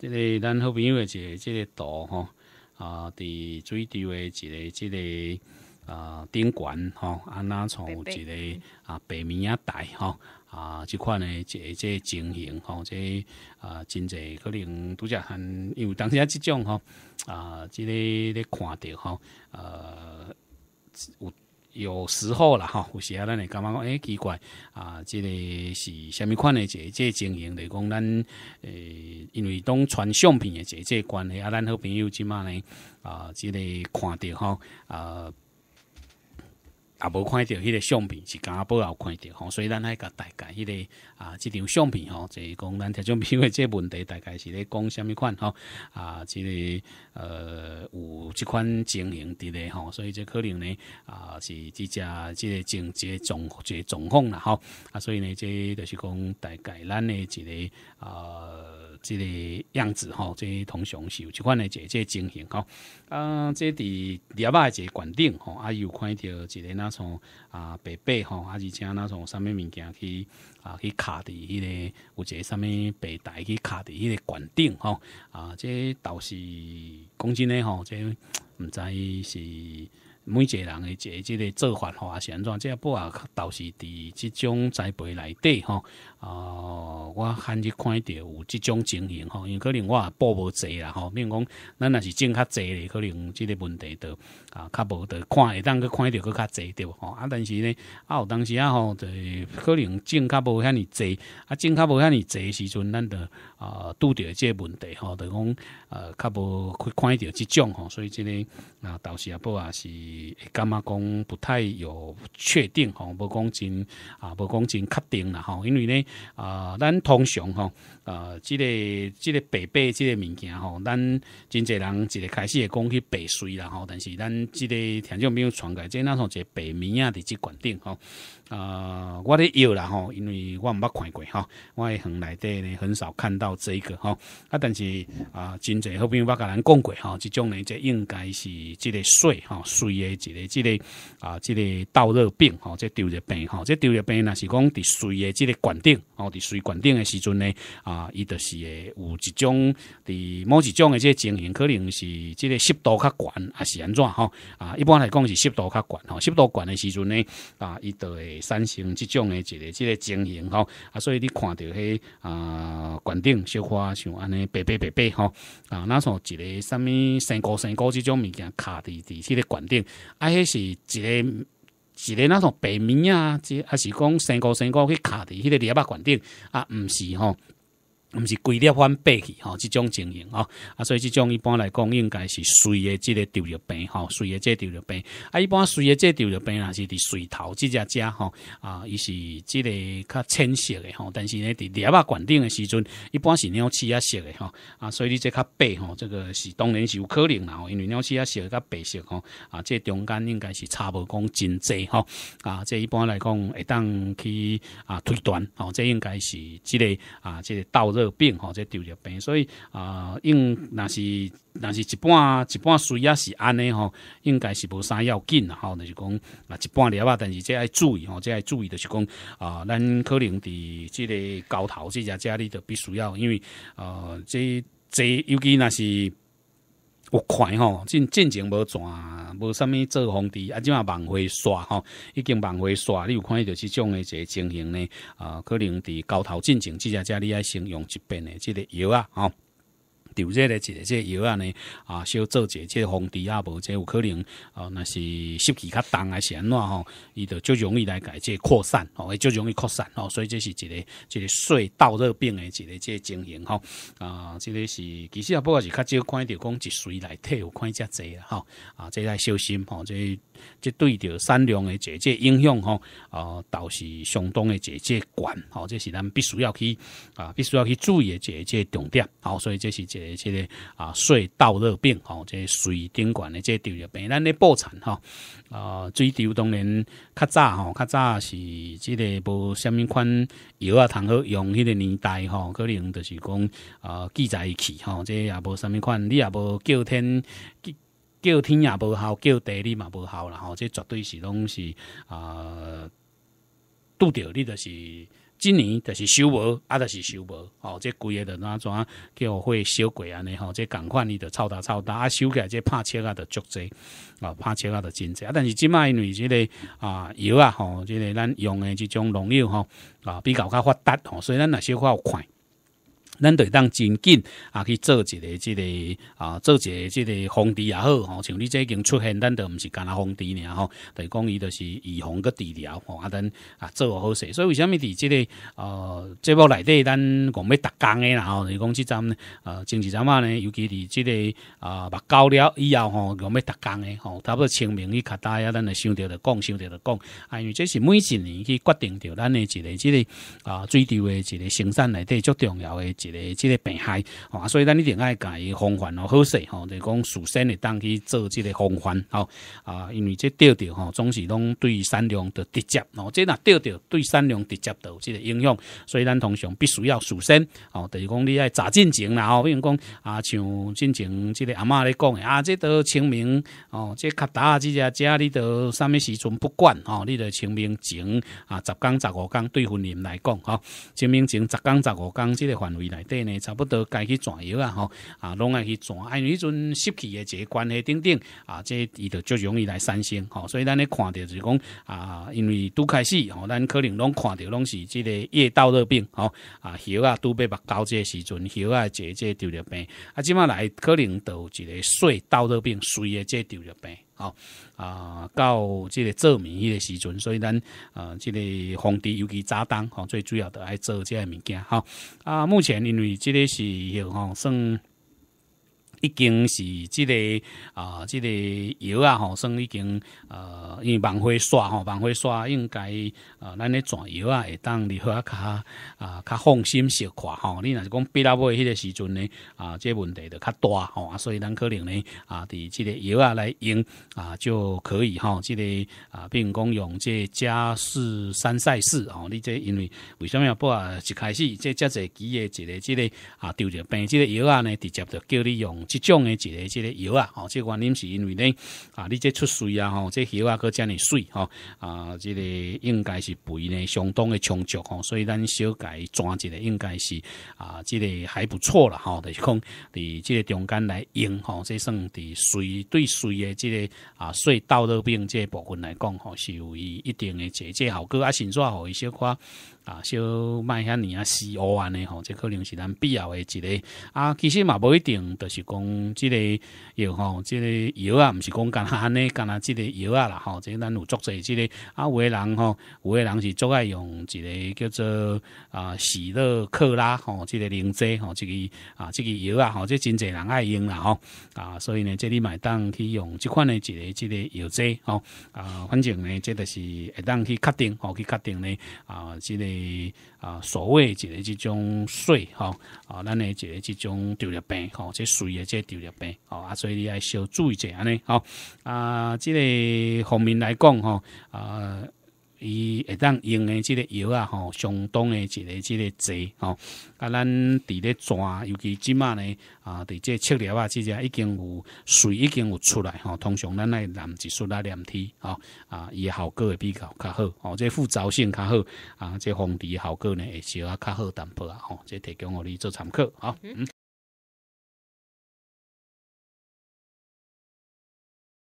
即个咱好朋友诶，即个即个图吼，啊，伫水吊诶，一个即个啊，顶悬吼，安那从一个啊白米啊台吼，啊即款诶，即即情形吼，即啊真侪可能拄则很，因为当时啊即种吼，啊即个咧看着吼，呃。有时候啦，哈，有时啊，咱会感觉讲，哎，奇怪啊，即个是虾米款的，这这经营的，讲咱诶，因为当传相片的这这关系啊，咱好朋友即嘛呢，啊，即个看着吼啊。也无看到迄个相片，是加阿伯有看到吼，所以咱爱个大概迄个啊，即张相片吼，就是讲咱特种兵个这问题大概是咧讲虾物款吼啊，即个呃有即款经营伫咧吼，所以即可能咧啊是即只即个经即个总即个状况啦吼啊，所以呢即就是讲大概咱的一个呃即个样子吼，即通常是有款的，即个经营吼啊，即伫猎第一个管顶吼，啊，有看到一个那。从啊，白白吼，啊，而且那从什物物件去啊，去卡伫迄个，一者什物白台去卡伫迄个管顶吼，啊，这倒是讲真诶吼，这毋 知是。每一个人的这、这个做法或现状，这不啊，倒是伫即种栽培内底吼。哦，我罕日看到有即种情形吼，因为可能我也报无济啦吼，比如讲，咱若是种较济咧，可能即个问题多啊，较无的看，会当去看到佫较济对无？啊，但是呢，啊，有当时啊吼，就可能种较无遐尔济，啊，种较无遐尼济时阵，咱就啊，拄着即个问题吼，就讲呃，较无去看到即种吼，所以真嘞啊，倒是啊，不也是。会感觉讲不太有确定吼，无讲真啊，无讲真确定啦吼。因为呢，啊，咱通常吼，呃，即个即个白白即个物件吼，咱真侪人一个开始会讲去白水啦吼，但是咱即个听众朋友传开，即那一个白米啊伫即管顶吼。啊，我咧药啦吼，因为我毋捌看过吼，我喺行内底咧很少看到这个吼。啊，但是啊，真侪朋友捌甲咱讲过吼，即种咧即应该是即个水吼，水诶即个即个啊，即个盗热病吼，即丢热病吼，即丢热病若是讲伫水诶即个管顶，吼，伫水管顶诶时阵咧啊，伊就是会有一种伫某一种诶即情形，可能是即个湿度较悬，还是安怎吼啊，一般来讲是湿度较悬吼，湿度悬诶时阵咧啊，伊都会。三星即种诶一个、即个情形吼，啊，所以你看到迄啊管顶小花像安尼白白白白吼，啊，那种一个啥物生菇、生菇即种物件卡伫伫即个管顶，啊，迄是一个、一个那种白米啊，即还是讲生菇、生菇去卡伫迄个篱笆管顶啊，毋是吼。唔是规裂翻白去吼，即种情形吼啊，所以即种一般来讲应该是水的即个丢入病吼，水的个丢入病啊，一般水的个丢入病也是伫水头即只只吼啊，伊是即个较浅色的吼，但是咧伫叶啊冠顶的时阵，一般是鸟翅啊色的吼啊，所以你这较白吼，这个是当然是有可能啦，因为鸟翅啊色较白色吼啊，这中间应该是差不讲真济吼啊，这一般来讲会当去啊推断吼，这应该是即个啊，这个倒病吼，这丢了病，所以啊，应那是那是一半一半水也是安尼吼，应该是无啥要紧啦吼。若是讲啊，一半的啊，但是这爱注意吼，这爱注意的是讲啊，咱可能伫即个高头即遮家里就必须要，因为呃，这这尤其若是。有看吼，进进前无转，无啥物做皇帝，啊，即嘛望回刷吼，已经望回刷，你有看到着即种诶一个情形呢？啊，可能伫高头进前，即只只，你爱先用一遍诶，即个药啊，吼。丢这个个这药啊呢，啊，小做个这防治啊，无这有可能哦，那是湿气较重啊，安怎吼，伊就就容易来解这扩散哦，伊就容易扩散吼，所以这是一个，一个水倒热病的一个这情形吼，啊，这个是其实也不过是较少看到讲一水来退，有看遮济啊吼啊，这要小心哈，这这对着善良的姐姐影响吼啊，倒是相当的姐姐管，吼，这是咱必须要去啊，必须要去注意的这这重点，吼，所以这是这。即个啊，水倒热病吼，即、个水顶管的个丢就病，咱咧破产吼。啊，水丢当然较早吼，较早是即个无什物款药啊通好用，迄个年代吼，可能就是讲啊记在一起吼，个也无什物款，你也无叫天叫天也无效，叫地你嘛无效啦，吼，这绝对是拢是啊，拄着你就是。今年就是修无，啊，就是修无哦，这规个著哪怎，叫会小贵安尼吼，这共款伊著臭焦臭焦啊，修起来这拍车啊著足急，啊，拍车啊著真济，啊，但是即卖因为这个啊药啊，吼，这个咱用的这种农药，吼，啊，比较较发达，吼，所以咱那修较快。咱会当真紧啊去做一个，即个啊做一个，即个皇帝也好吼。像你已经出现，咱都毋是干那皇帝尔吼。就是讲伊就是防皇个疗吼，啊咱啊做好势。所以为什物伫即个呃，这目内底咱讲要逐工的然后等讲即阵呃政治站嘛呢，尤其是即个啊，目交了以后吼，讲要逐工的吼，差不多清明去卡大啊，咱就想着就讲，想着就讲，因为这是每一年去决定着咱的一个即个啊，最低的一个生产内底最重要的一。即个病害，吼、所以咱一定要伊防范哦。好势吼，就讲事先会当去做即个防患哦。啊，因为即钓钓吼，总是拢对产量都直接哦。即若钓钓对产量直接有即个影响，所以咱通常必须要树身哦。就是讲，你爱查进程啦？哦，比如讲啊，像进前即个阿嬷咧讲嘅啊，即到清明哦，即较打即只家哩，到啥物时阵不管哦，你就清明前啊，十工十五工对婚姻来讲哈，清明前十工十五工即个范围内。底呢，差不多该去转药啊，吼啊，拢爱去转，因为迄阵失去的一个关系等等啊，这伊就最容易来产生吼，所以咱咧看着就讲啊，因为拄开始，吼，咱可能拢看着拢是即个夜盗热病，吼啊，喉啊拄被目交个时阵喉啊，这个丢着病，啊，即马来可能得一个水倒热病，睡啊，个丢着病。啊，啊，到即个做米迄个时阵，所以咱呃，这个皇帝尤其早当吼，最主要的爱做即个物件吼啊，目前因为即个是吼算。已经是即个啊，即个药啊，吼，算已经呃，用万花刷吼，万花刷应该呃，咱咧转药啊，会当你喝较啊，较放心小看吼。你若是讲 B 两杯迄个时阵呢，啊，即个问题就较大吼，啊，所以咱可能呢，啊，伫即个药啊来用啊，就可以吼，即个啊，并讲用即加四三赛四吼，你即因为为什么不啊？一开始即遮济几页即个即个啊，拄着病即个药啊呢，直接就叫你用。即种诶一个即个药啊，哦，这原因是因为呢，啊，你即出水啊，吼，即药啊搁遮尼水，吼，啊，这个应该是肥呢，相当诶充足，吼，所以咱小改装一个应该是啊，这个还不错啦哈，就是讲伫即个中间来用，吼，即算伫水对水的这个啊水道热病即个部分来讲，吼，是有一定诶这个效果，啊，先啊，好伊小可。啊，小卖遐尼啊西 O 啊，呢吼，这可能是咱必要的一个啊。其实嘛，不一定，就是讲，即个药吼，即个药啊，毋是讲干安尼，干那即个药啊啦，吼，个咱有作者即个啊，有的人吼，有的人是最爱用一个叫做啊，喜乐克拉吼，即个灵剂吼，这个啊，这个药啊，吼，即真侪人爱用啦吼。啊，所以呢，这你买当去用即款的一个即个药剂吼。啊，反正呢，这都是会当去确定吼，去确定呢啊，即个。啊，所谓一个这种税吼啊，咱诶一个这种糖尿病吼，这水诶这糖尿病吼啊，所以你要小注意一下呢，吼啊，即个方面来讲吼啊。伊会当用诶即个药啊，吼，相当诶一个即个剂吼，啊，咱伫咧抓，尤其即马呢，啊，伫即个赤疗啊，即只已经有水已经有出来吼，通常咱来染一束啊，两天，吼，啊，伊诶效果会比较较好，吼，即附着性较好，啊，即防治效果呢会小啊较好，淡薄啊，吼，即提供互你做参考，嗯。